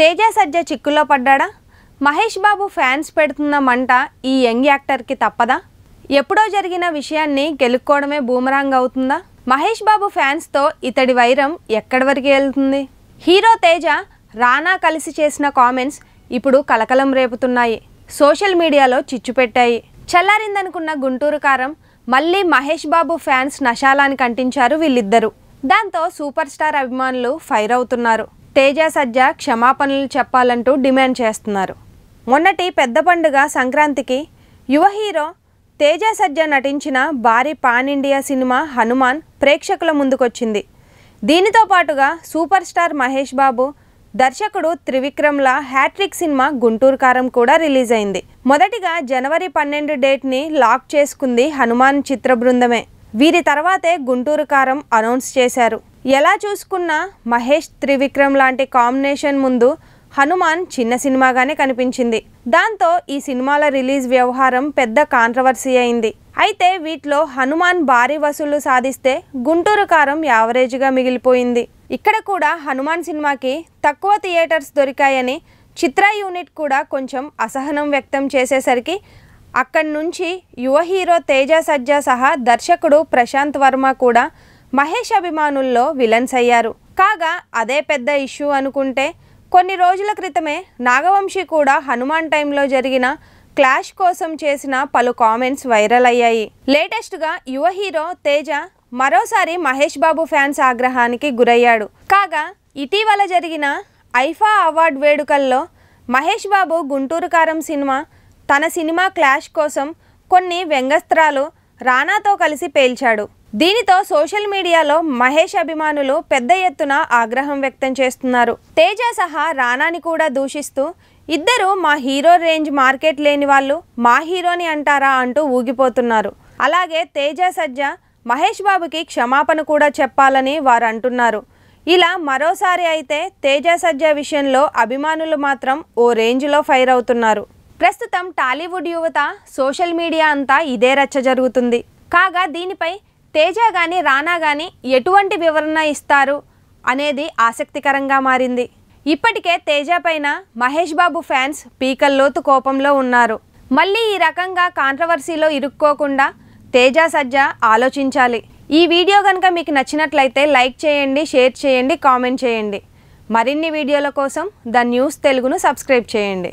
తేజ సజ్జ చిక్కుల్లో పడ్డాడా మహేష్ బాబు ఫ్యాన్స్ పెడుతున్న మంట ఈ యంగ్ యాక్టర్కి తప్పదా ఎప్పుడో జరిగిన విషయాన్ని గెలుక్కోవడమే బూమరాంగ్ అవుతుందా మహేష్ బాబు ఫ్యాన్స్తో ఇతడి వైరం ఎక్కడి వరకు వెళ్తుంది హీరో తేజ రానా కలిసి చేసిన కామెంట్స్ ఇప్పుడు కలకలం రేపుతున్నాయి సోషల్ మీడియాలో చిచ్చు పెట్టాయి చల్లారిందనుకున్న గుంటూరు కారం మళ్ళీ మహేష్ బాబు ఫ్యాన్స్ నశాలానికి అంటించారు వీళ్ళిద్దరూ దాంతో సూపర్ స్టార్ అభిమానులు ఫైర్ అవుతున్నారు తేజ సజ్జ క్షమాపణలు చెప్పాలంటూ డిమాండ్ చేస్తున్నారు మొన్నటి పెద్ద పండుగ సంక్రాంతికి యువ హీరో తేజ సజ్జ నటించిన భారీ పాన్ ఇండియా సినిమా హనుమాన్ ప్రేక్షకుల ముందుకొచ్చింది దీనితో పాటుగా సూపర్ స్టార్ మహేష్ బాబు దర్శకుడు త్రివిక్రమ్ల హ్యాట్రిక్ సినిమా గుంటూరు కారం కూడా రిలీజ్ అయింది మొదటిగా జనవరి పన్నెండు డేట్ని లాక్ చేసుకుంది హనుమాన్ చిత్ర బృందమే వీరి తర్వాతే గుంటూరు కారం అనౌన్స్ చేశారు ఎలా చూసుకున్నా మహేష్ త్రివిక్రమ్ లాంటి కాంబినేషన్ ముందు హనుమాన్ చిన్న సినిమాగానే కనిపించింది దాంతో ఈ సినిమాల రిలీజ్ వ్యవహారం పెద్ద కాంట్రవర్సీ అయింది అయితే వీటిలో హనుమాన్ భారీ వసూళ్లు సాధిస్తే గుంటూరు కారం యావరేజ్గా మిగిలిపోయింది ఇక్కడ కూడా హనుమాన్ సినిమాకి తక్కువ థియేటర్స్ దొరికాయని చిత్ర యూనిట్ కూడా కొంచెం అసహనం వ్యక్తం చేసేసరికి అక్కడి నుంచి యువ హీరో తేజ సజ్జా సహా దర్శకుడు ప్రశాంత్ వర్మ కూడా మహేష్ అభిమానుల్లో విలన్స్ అయ్యారు కాగా అదే పెద్ద ఇష్యూ అనుకుంటే కొన్ని రోజుల క్రితమే నాగవంశీ కూడా హనుమాన్ టైంలో జరిగిన క్లాష్ కోసం చేసిన పలు కామెంట్స్ వైరల్ అయ్యాయి లేటెస్ట్గా యువ హీరో తేజ మరోసారి మహేష్ బాబు ఫ్యాన్స్ ఆగ్రహానికి గురయ్యాడు కాగా ఇటీవల జరిగిన ఐఫా అవార్డ్ వేడుకల్లో మహేష్ బాబు గుంటూరు కారం సినిమా తన సినిమా క్లాష్ కోసం కొన్ని వ్యంగస్త్రాలు రానాతో కలిసి పేల్చాడు దీనితో సోషల్ మీడియాలో మహేష్ అభిమానులు పెద్ద ఎత్తున ఆగ్రహం వ్యక్తం చేస్తున్నారు తేజ సహా రానాని కూడా దూషిస్తూ ఇద్దరు మా హీరో రేంజ్ మార్కెట్ లేని వాళ్ళు మా హీరోని అంటారా అంటూ ఊగిపోతున్నారు అలాగే తేజ సజ్జ మహేష్ బాబుకి క్షమాపణ కూడా చెప్పాలని వారు అంటున్నారు ఇలా మరోసారి అయితే తేజ సజ్జ విషయంలో అభిమానులు మాత్రం ఓ రేంజ్లో ఫైర్ అవుతున్నారు ప్రస్తుతం టాలీవుడ్ యువత సోషల్ మీడియా అంతా ఇదే రచ్చ జరుగుతుంది కాగా దీనిపై తేజ కానీ రానా కానీ ఎటువంటి వివరణ ఇస్తారు అనేది ఆసక్తికరంగా మారింది ఇప్పటికే తేజ పైన మహేష్ బాబు ఫ్యాన్స్ పీకల్లోతు కోపంలో ఉన్నారు మళ్ళీ ఈ రకంగా కాంట్రవర్సీలో ఇరుక్కోకుండా తేజ సజ్జ ఆలోచించాలి ఈ వీడియో కనుక మీకు నచ్చినట్లయితే లైక్ చేయండి షేర్ చేయండి కామెంట్ చేయండి మరిన్ని వీడియోల కోసం ద న్యూస్ తెలుగును సబ్స్క్రైబ్ చేయండి